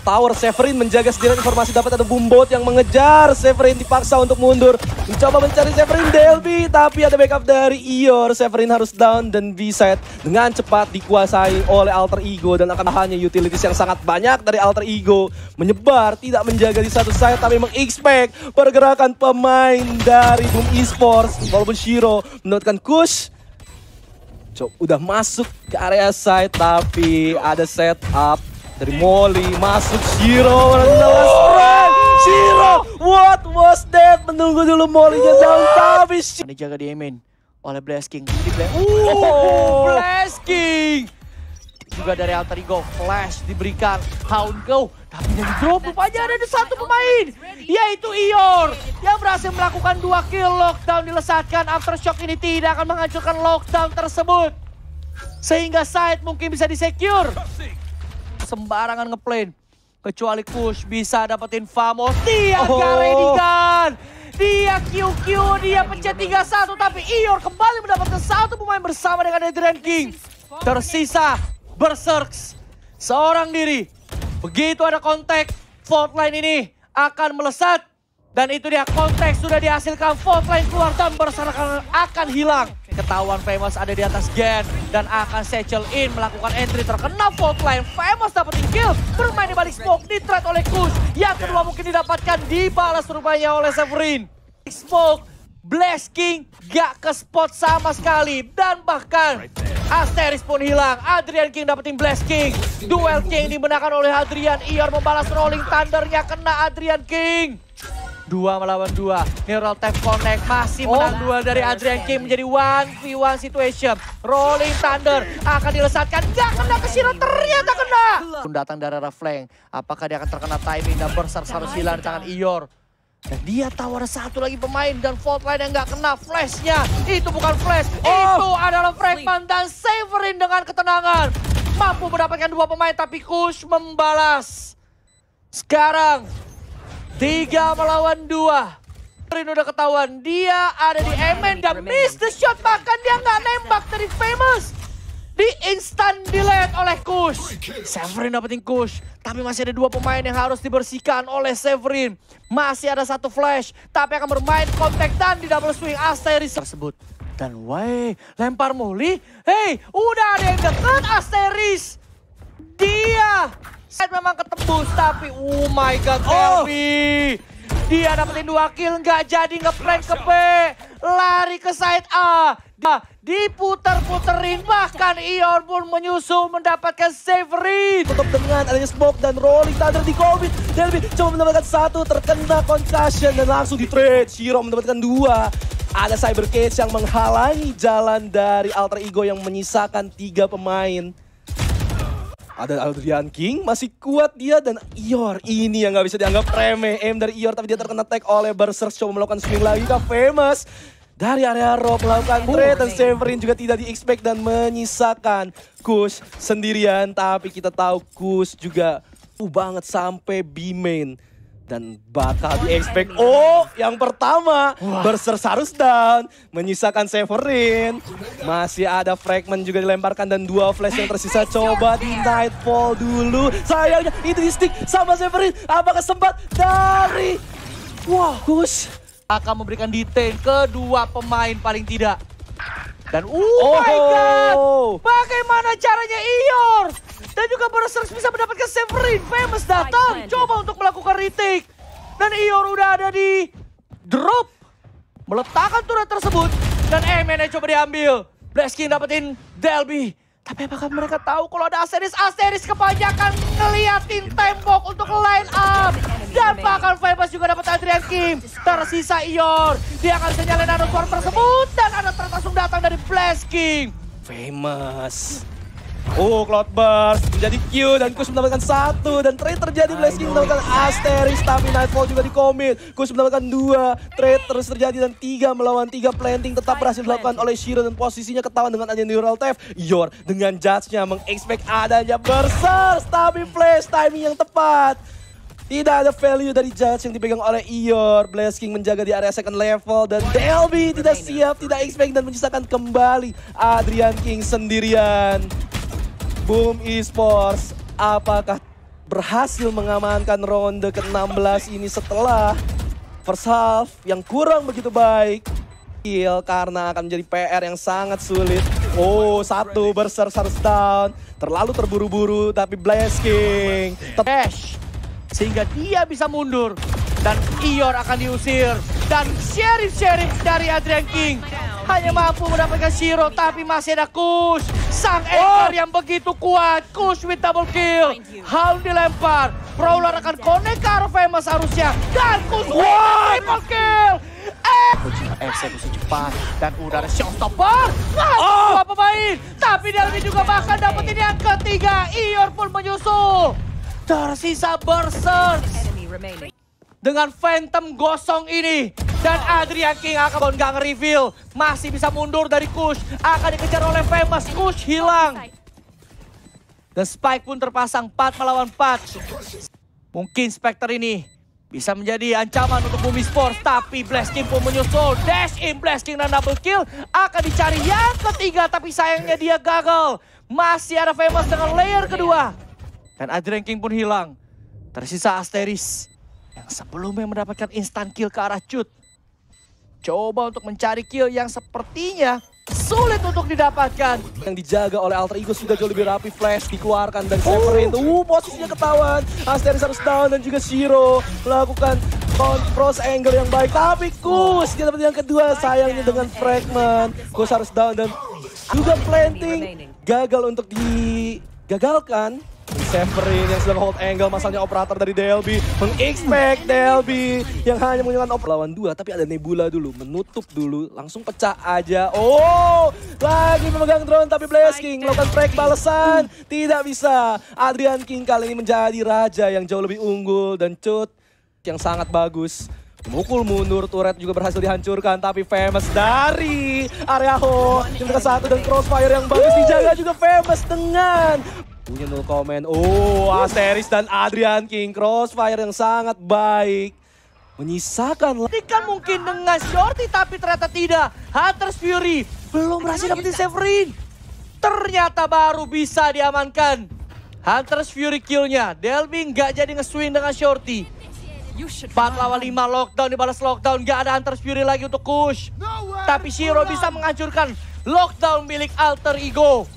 tower. Severin menjaga sendiri informasi dapat ada Bumbot yang mengejar. Severin dipaksa untuk mundur. Mencoba mencari Severin Delby, tapi ada backup dari Ior. Severin harus down dan reset dengan cepat dikuasai oleh Alter Ego. Dan akan hanya utilities yang sangat banyak dari Alter Ego. Menyebar, tidak menjaga di satu side, tapi mengexpect pergerakan pemain dari Boom Esports. Walaupun Shiro mendapatkan Kush, Cok, udah masuk ke area side tapi ada setup dari Molly masuk Shiro oh! Shiro what was that menunggu dulu Molly nya down tapi ini jaga di main oleh Blasking di oh! oh, Blast oh, Blasking juga dari Alter Ego flash diberikan Hound Go tapi dari drop rupanya ada satu pemain yaitu Ior yang berhasil melakukan dua kill lockdown dilesatkan aftershock ini tidak akan menghancurkan lockdown tersebut sehingga side mungkin bisa disecure sembarangan ngeplay. Kecuali Kush bisa dapetin Famos. Dia oh. kan. Dia QQ, dia pencet 3-1. Tapi Ior kembali mendapatkan satu pemain bersama dengan Adrian King. Tersisa Berserks. Seorang diri. Begitu ada kontak, fault line ini akan melesat. Dan itu dia kontak sudah dihasilkan, fault line keluar dan akan hilang. Ketahuan Famous ada di atas Gen dan akan settle in melakukan entry terkena fault line. Famous dapat kill, bermain di balik smoke, ditrade oleh Kush. Yang kedua ya. mungkin didapatkan dibalas rupanya oleh Severin. Smoke, Blast King gak ke spot sama sekali dan bahkan Asteris pun hilang. Adrian King dapetin Blast King. Duel King dimenangkan oleh Adrian. Ior membalas rolling thundernya kena Adrian King. Dua melawan dua. Neural tap connect. Masih oh, duel dari Adrian Kim. Menjadi one v one situation. Rolling Thunder akan dilesatkan. Gak kena ke Shiro. Ternyata kena. Datang dari arah flank. Apakah dia akan terkena timing dan bersar-sar silang di tangan Ior. Dan dia tawar satu lagi pemain dan fault line yang gak kena flashnya. Itu bukan flash, oh. itu adalah fragment dan Severin dengan ketenangan. Mampu mendapatkan dua pemain tapi Kush membalas. Sekarang Tiga melawan dua. Rin udah ketahuan. Dia ada di Emen dan miss the shot. Bahkan dia nggak nembak dari Famous. Di instant delete oleh Kush. Severin dapetin Kush. Tapi masih ada dua pemain yang harus dibersihkan oleh Severin. Masih ada satu flash. Tapi akan bermain kontektan di double swing Asteris tersebut. Dan wey, lempar Molly. Hei, udah ada yang deket Asteris. Dia Memang ketembus tapi oh my god oh. Dia dapetin dua kill nggak jadi ngeprank ke B. Lari ke side A. Dia diputer-puterin bahkan Ion pun menyusul mendapatkan save savory. Tutup dengan adanya smoke dan rolling thunder di COVID. Delby cuma mendapatkan satu terkena concussion dan langsung di trade. Shiro mendapatkan dua. Ada Cyber Cage yang menghalangi jalan dari Alter Ego yang menyisakan tiga pemain. Ada Adrian King, masih kuat dia dan Ior. Ini yang nggak bisa dianggap remeh. M dari Ior tapi dia terkena tag oleh Berser Coba melakukan swing lagi ke Famous. Dari area Rob melakukan trade dan Severin juga tidak di-expect dan menyisakan Kush sendirian. Tapi kita tahu Kush juga uh banget sampai B-main dan bakal di expect. Oh, yang pertama Berser down, menyisakan Severin. Masih ada fragment juga dilemparkan dan dua flash yang tersisa eh, coba di Nightfall dulu. Sayangnya itu di stick sama Severin. Apakah sempat dari Wah, Gus akan memberikan detail kedua pemain paling tidak. Dan oh, oh my god, bagaimana caranya Ior dan juga para Berserk bisa mendapatkan Severin. Famous datang, coba untuk melakukan retake. Dan Ior udah ada di drop. Meletakkan turret tersebut. Dan MNA coba diambil. King dapetin Delby. Tapi apakah mereka tahu kalau ada Asteris? Asteris kebanyakan ngeliatin tembok untuk line up. Dan bahkan Famous juga dapat Adrian Kim. Tersisa Ior. Dia akan bisa nyalain Anon tersebut. Dan ada langsung datang dari King. Famous. Oh, Cloud Burst menjadi Q dan Kus mendapatkan satu dan trade terjadi Blaze King mendapatkan Asterix tapi Nightfall juga dikomit. Kus mendapatkan dua, trade terus terjadi dan tiga melawan tiga planting tetap berhasil dilakukan oleh Shiro dan posisinya ketahuan dengan adanya Neural Theft. Yor dengan judge-nya mengexpect adanya Berserk tapi flash timing yang tepat. Tidak ada value dari Judge yang dipegang oleh Ior. Blaze King menjaga di area second level. Dan DLB tidak siap, tidak expect dan menyisakan kembali Adrian King sendirian. Boom Esports, apakah berhasil mengamankan ronde ke-16 ini setelah first half yang kurang begitu baik. Kill iya, karena akan menjadi PR yang sangat sulit. Oh, satu berser harus down. Terlalu terburu-buru tapi Blasking. Dash. Sehingga dia bisa mundur. Dan Ior akan diusir. Dan Sheriff-Sheriff dari Adrian King hanya mampu mendapatkan Shiro tapi masih ada Kush. Sang oh! Ekor oh. yang begitu kuat. Kush with double kill. Hound dilempar. Prowler akan connect ke arah Famous harusnya. Dan Kush with triple kill. Eh! eksekusi cepat dan udara showstopper. Nah, oh. dua pemain. Tapi dalamnya juga bahkan ini yang ketiga. Ior pun menyusul. Tersisa Berserk. Dengan Phantom gosong ini, dan Adrian King akan gak nge-reveal. Masih bisa mundur dari Kush. Akan dikejar oleh Famous. Kush hilang. The Spike pun terpasang 4 melawan 4. Mungkin Spectre ini bisa menjadi ancaman untuk Bumi Sports. Tapi King pun menyusul. Dash in King dan double kill. Akan dicari yang ketiga. Tapi sayangnya dia gagal. Masih ada Famous dengan layer kedua. Dan Adrian King pun hilang. Tersisa Asteris. Yang sebelumnya mendapatkan instant kill ke arah Jude. Coba untuk mencari kill yang sepertinya sulit untuk didapatkan. Yang dijaga oleh Alter Ego sudah jauh lebih rapi. Flash dikeluarkan dan Severin. Uh, uh posisinya ketahuan. Asteris harus down dan juga Shiro melakukan cross angle yang baik. Tapi Kus, dia dapat yang kedua. Sayangnya dengan fragment. Kus harus down dan juga planting. Gagal untuk digagalkan. Temperin yang sedang hold angle, masalahnya operator dari DLB. mengexpect Delby DLB yang hanya menggunakan operator lawan dua, tapi ada Nebula dulu, menutup dulu, langsung pecah aja. Oh, lagi memegang drone tapi Blaze King melakukan break balasan. Tidak bisa. Adrian King kali ini menjadi raja yang jauh lebih unggul dan cut yang sangat bagus. Mukul mundur, turret juga berhasil dihancurkan, tapi Famous dari area home. satu dan crossfire yang bagus dijaga juga Famous dengan Punya nol komen. Oh, Asteris dan Adrian King. Crossfire yang sangat baik. Menyisakan. Kan mungkin dengan Shorty tapi ternyata tidak. Hunter's Fury belum berhasil dapetin Severin. Ternyata baru bisa diamankan. Hunter's Fury killnya. Delby nggak jadi nge-swing dengan Shorty. 4 lawan 5 lockdown dibalas lockdown. Gak ada Hunter's Fury lagi untuk Kush. Tapi Shiro bisa menghancurkan lockdown milik Alter Ego.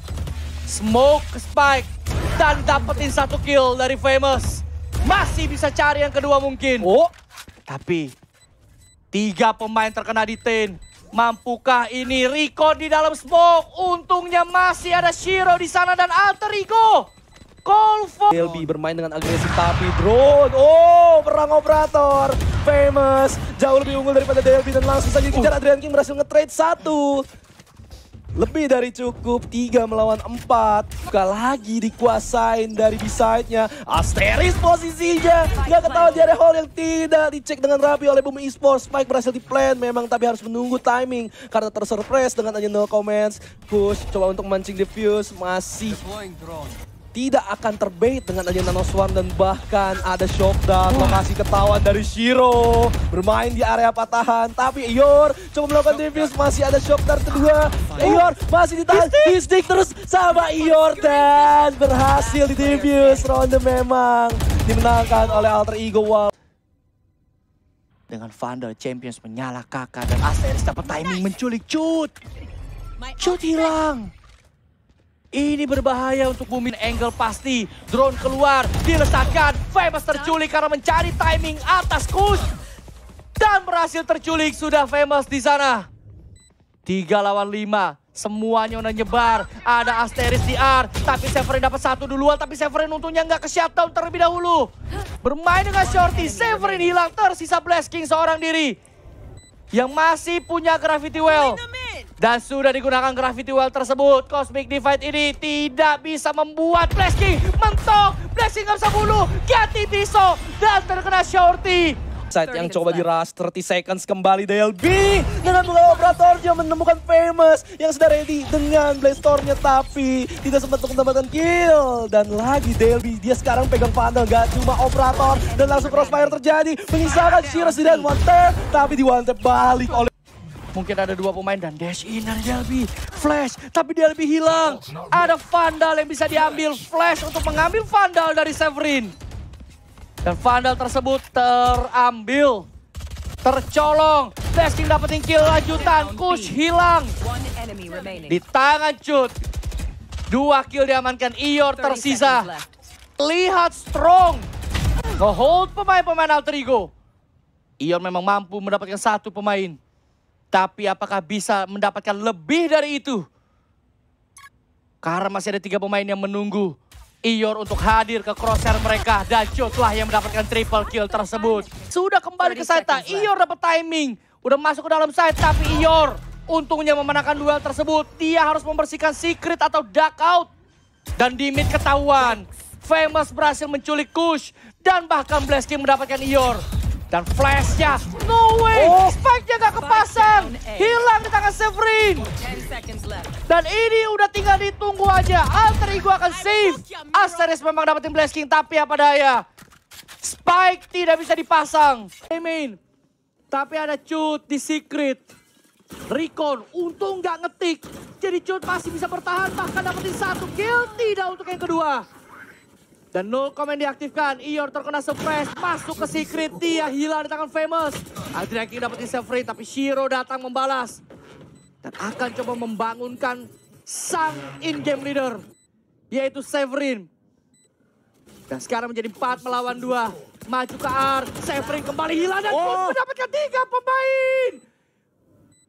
Smoke Spike dan dapetin satu kill dari Famous. Masih bisa cari yang kedua mungkin. Oh, tapi tiga pemain terkena detain. Mampukah ini Rico di dalam smoke? Untungnya masih ada Shiro di sana dan Alter Ego. Call for... Delby bermain dengan agresif tapi drone. Oh, perang operator. Famous. Jauh lebih unggul daripada Delby dan langsung saja kejar uh. Adrian King berhasil nge-trade satu. Lebih dari cukup, tiga melawan empat, Buka lagi dikuasain dari beside-nya. Asteris posisinya. Nggak ketahuan di area hall yang tidak dicek dengan rapi oleh Bumi Esports. Spike berhasil di plan memang, tapi harus menunggu timing. Karena tersurprise dengan hanya no comments. Push, coba untuk mancing defuse. Masih tidak akan terbait dengan adanya Nano Swarm dan bahkan ada shockdown. Lokasi ketahuan dari Shiro. Bermain di area patahan. Tapi Ior coba melakukan defuse. Masih ada shockdown kedua. Ior masih ditahan. Hisdik terus sama Ior dan berhasil di defuse. Ronde memang dimenangkan oleh Alter Ego Wall dengan Vandal Champions menyala kakak dan Asteris dapat timing menculik Cut. Cut hilang. Ini berbahaya untuk Bumin angle pasti. Drone keluar, dilesatkan. Famous terculik karena mencari timing atas Kush. Dan berhasil terculik, sudah Famous di sana. Tiga lawan lima, semuanya udah nyebar. Ada Asteris di R, tapi Severin dapat satu duluan. Tapi Severin untungnya nggak ke shutdown terlebih dahulu. Bermain dengan Shorty, Severin hilang tersisa Blast King seorang diri. Yang masih punya Gravity Well. Dan sudah digunakan Gravity Well tersebut. Cosmic Divide ini tidak bisa membuat Blesky mentok. Blesky nggak bisa bunuh. Ganti Biso dan terkena Shorty. Saat yang coba diras rush, 30 seconds kembali DLB dengan operator dia menemukan Famous yang sudah ready dengan Blastormnya tapi tidak sempat untuk mendapatkan kill. Dan lagi DLB, dia sekarang pegang panel, gak cuma operator dan langsung crossfire terjadi. Menyisakan si dan One Tap, tapi di One Tap balik oleh Mungkin ada dua pemain dan dash in dari Delby. Flash, tapi lebih hilang. Ada Vandal yang bisa diambil. Flash untuk mengambil Vandal dari Severin. Dan Vandal tersebut terambil. Tercolong. Dashing dapetin kill lanjutan. Kush hilang. Di tangan Cut. Dua kill diamankan. Ior tersisa. Lihat Strong. Ngehold pemain-pemain alter ego. Ion memang mampu mendapatkan satu pemain. Tapi apakah bisa mendapatkan lebih dari itu? Karena masih ada tiga pemain yang menunggu Ior untuk hadir ke crosshair mereka. Dan Jotlah yang mendapatkan triple kill tersebut. Sudah kembali ke Saita. Ior dapat timing. Udah masuk ke dalam side tapi Ior untungnya memenangkan duel tersebut. Dia harus membersihkan secret atau duck out. Dan di mid ketahuan. Famous berhasil menculik Kush. Dan bahkan Blast mendapatkan Ior. Dan flashnya, no way, oh. spike-nya nggak kepasang, hilang di tangan Severin. Dan ini udah tinggal ditunggu aja, alter ego akan save. Asteris memang dapetin Blast King, tapi apa daya. Spike tidak bisa dipasang. Amin. Tapi ada cut di secret. Recon untung nggak ngetik. Jadi cut pasti bisa bertahan bahkan dapetin satu kill. Tidak untuk yang kedua. Dan no comment diaktifkan. Ior terkena surprise. Masuk ke secret. Dia hilang di tangan Famous. Adrian King dapat save free. Tapi Shiro datang membalas. Dan akan coba membangunkan sang in-game leader. Yaitu Severin. Dan sekarang menjadi 4 melawan 2. Maju ke Ar. Severin kembali hilang. Dan oh. mendapatkan 3 pemain.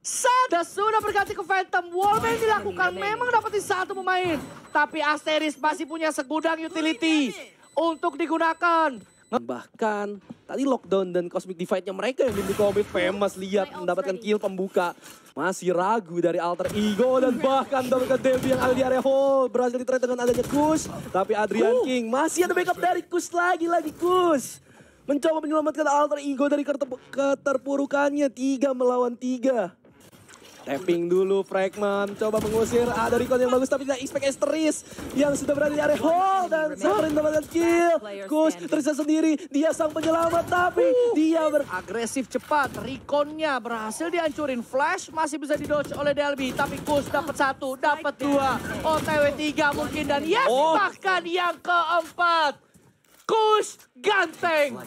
Sada sudah berganti ke Phantom. Wallbang dilakukan memang dapetin satu pemain. Tapi Asteris masih punya segudang utility untuk digunakan. Bahkan tadi lockdown dan cosmic divide-nya mereka yang dibuka Covid famous lihat mendapatkan kill pembuka. Masih ragu dari alter ego dan bahkan double Devi yang ada di area hole berhasil ditrade dengan adanya Kus. Tapi Adrian uh. King masih ada backup dari Kus lagi lagi Kus. Mencoba menyelamatkan alter ego dari keterpurukannya. Tiga melawan tiga. Tapping dulu Fragment, coba mengusir. Ada Recon yang bagus tapi tidak expect Esteris yang sudah berada di area hall dan Sarin mendapatkan kill. Kus tersisa sendiri, dia sang penyelamat tapi dia beragresif cepat. Reconnya berhasil dihancurin. Flash masih bisa didodge oleh Delby tapi Kus dapat satu, dapat dua, OTW tiga mungkin dan yes oh. bahkan yang keempat. Kus ganteng.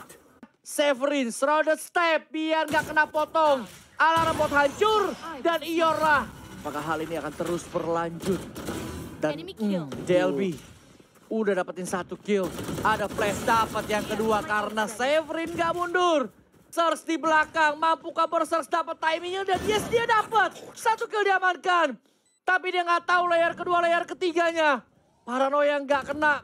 Severin, shrouded step biar nggak kena potong alarm bot hancur, dan Iora. Iya Apakah hal ini akan terus berlanjut. Dan mm, udah dapetin satu kill. Ada flash dapat yang iya, kedua karena Severin gak mundur. Search di belakang, mampu kabur search dapat timingnya dan yes dia dapat. Satu kill diamankan. Tapi dia nggak tahu layar kedua, layar ketiganya. Paranoia nggak kena.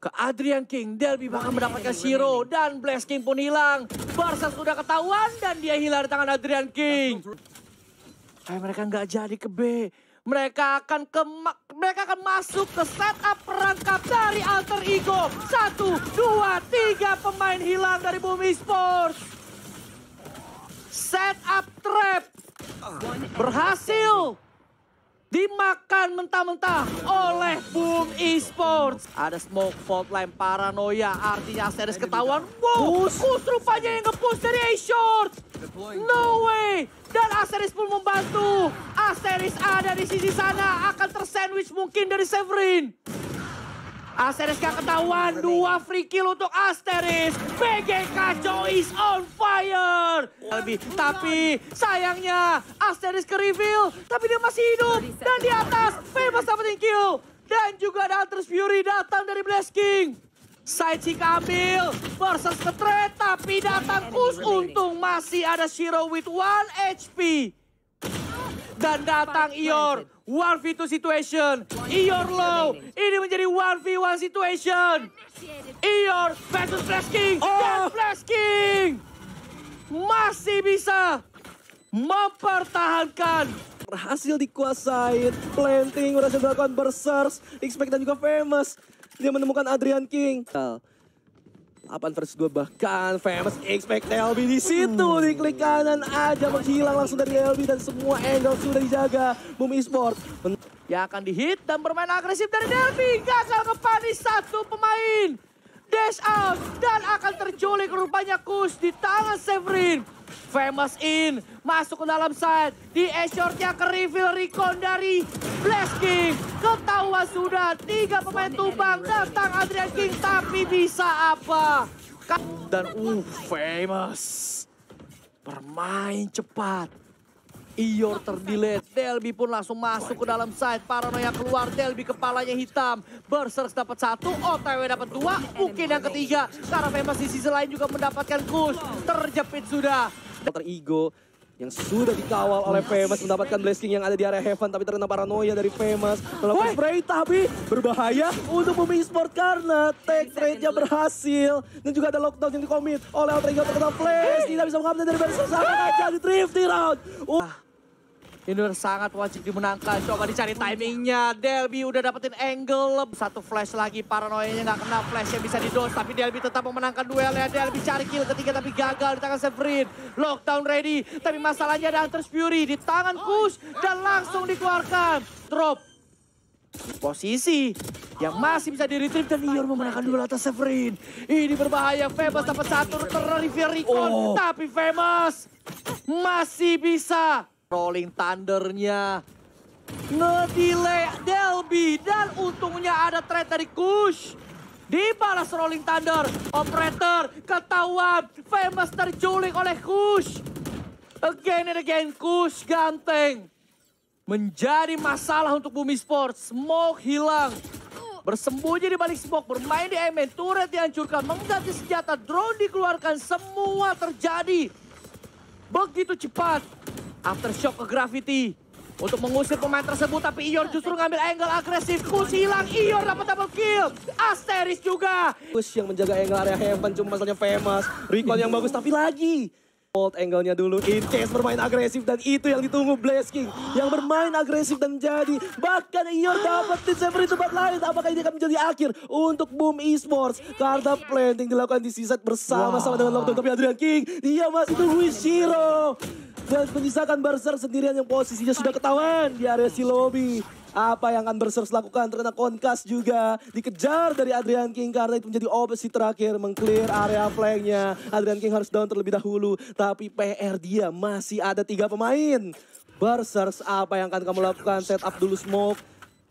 Ke Adrian King, Delby bakal mendapatkan Shiro dan Blast King pun hilang. Barca sudah ketahuan dan dia hilang di tangan Adrian King. Kayak eh, mereka nggak jadi ke B. Mereka akan ke mereka akan masuk ke setup perangkap dari Alter Ego. Satu, dua, tiga pemain hilang dari Bumi Sports. Setup trap berhasil dimakan mentah-mentah oleh Boom Esports. Ada smoke fault line paranoia, artinya series ketahuan. Wow, push rupanya yang nge-push dari A-Short. No way. Dan Aseris pun membantu. Aseris ada di sisi sana, akan tersandwich mungkin dari Severin. Asteris gak ketahuan, dua free kill untuk Asteris. BGK is on fire. Lebih, tapi sayangnya Asteris ke reveal, tapi dia masih hidup. Dan di atas, Famous dapetin kill. Dan juga ada Alters Fury datang dari Blast King. Side ambil versus ke trade, tapi datang Kus untung masih ada Shiro with one HP. Dan datang Ior 1v2 situation. Ior low. Ini menjadi 1v1 situation. Ior versus Flash King. Oh. Dan Flash King masih bisa mempertahankan. Berhasil dikuasai, Planting berhasil dilakukan berserse, Expect dan juga Famous. Dia menemukan Adrian King. Nah, 8 versus 2 bahkan famous expect LB di situ hmm. di klik kanan aja menghilang langsung dari LB dan semua angle sudah dijaga Boom Esports ya akan dihit dan bermain agresif dari Delphi gagal ke satu pemain dash out dan akan terjulik rupanya Kus di tangan Severin. Famous in, masuk ke dalam side. Di escortnya ke reveal recon dari Blast King. Ketahuan sudah, tiga pemain tumbang datang Adrian King, tapi bisa apa? Dan uh, famous. Bermain cepat. Ior terdelay. Delby pun langsung masuk ke dalam side. Paranoia keluar. Delby kepalanya hitam. Berserk dapat satu. OTW dapat dua. Mungkin yang ketiga. Karena memang di sisi lain juga mendapatkan kus. Terjepit sudah. Igo yang sudah dikawal oleh Famous mendapatkan blessing yang ada di area Heaven tapi terkena paranoia dari Famous melakukan spray tapi berbahaya untuk Bumi Sport karena tag trade-nya berhasil dan juga ada lockdown yang dikomit oleh Outrigger terkena flash tidak bisa mengambil dari Berserk sama aja di thrifty round. Uh. Ah, Indoor sangat wajib dimenangkan. Coba dicari timingnya. Delby udah dapetin angle. Satu flash lagi. Paranoianya nggak kena flash yang bisa didos. Tapi Delby tetap memenangkan duelnya. Delby cari kill ketiga tapi gagal di tangan Severin. Lockdown ready. Tapi masalahnya ada Hunter's Fury di tangan push. Dan langsung dikeluarkan. Drop. Posisi yang masih bisa di-retrieve dan Ior memenangkan duel atas Severin. Ini berbahaya, Famous dapat satu di Recon, oh. tapi Famous masih bisa Rolling Thundernya ngedelay Delby dan untungnya ada trade dari Kush. Dibalas Rolling Thunder, Operator ketahuan, famous terjulik oleh Kush. Again and again Kush ganteng. Menjadi masalah untuk Bumi Sports, smoke hilang. Bersembunyi di balik smoke, bermain di MN, turret dihancurkan, mengganti senjata, drone dikeluarkan, semua terjadi. Begitu cepat, Aftershock ke Gravity. Untuk mengusir pemain tersebut, tapi Ior justru ngambil angle agresif. Push hilang, Ior dapat double kill. Asteris juga. Push yang menjaga angle area Heaven, cuma masalahnya famous. Recall yang bagus, tapi lagi. Hold angle-nya dulu. In case bermain agresif dan itu yang ditunggu Blaze King. Yang bermain agresif dan jadi. Bahkan Ior dapat December di tempat lain. Apakah ini akan menjadi akhir untuk Boom Esports? Karena planting dilakukan di seaside bersama-sama wow. dengan Lockdown. Tapi Adrian King, dia masih tunggu Shiro. Dan menyisakan Berser sendirian yang posisinya sudah ketahuan di area si lobby. Apa yang akan Berserus lakukan terkena konkas juga. Dikejar dari Adrian King karena itu menjadi opsi terakhir. Mengclear area flanknya. Adrian King harus down terlebih dahulu. Tapi PR dia masih ada tiga pemain. Berserus apa yang akan kamu lakukan? Set up dulu smoke.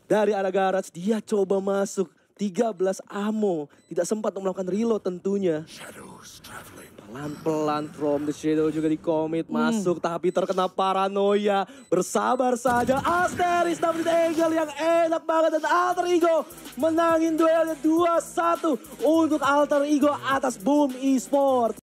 Dari arah garage dia coba masuk. 13 amo Tidak sempat melakukan reload tentunya. Pelan-pelan From the Shadow juga di commit hmm. masuk tapi terkena paranoia. Bersabar saja Asteris dapat angle yang enak banget dan Alter Ego menangin duelnya 2-1 untuk Alter Ego atas Boom Esports.